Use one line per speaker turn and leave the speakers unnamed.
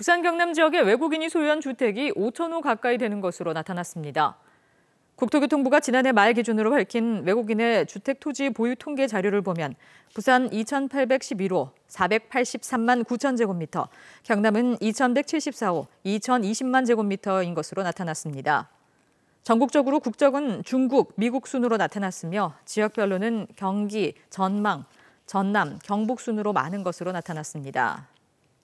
부산 경남 지역의 외국인이 소유한 주택이 5천 호 가까이 되는 것으로 나타났습니다. 국토교통부가 지난해 말 기준으로 밝힌 외국인의 주택 토지 보유 통계 자료를 보면 부산 2,811호 483만 9천 제곱미터, 경남은 2,174호 2,020만 제곱미터인 것으로 나타났습니다. 전국적으로 국적은 중국, 미국 순으로 나타났으며 지역별로는 경기, 전망, 전남, 경북 순으로 많은 것으로 나타났습니다.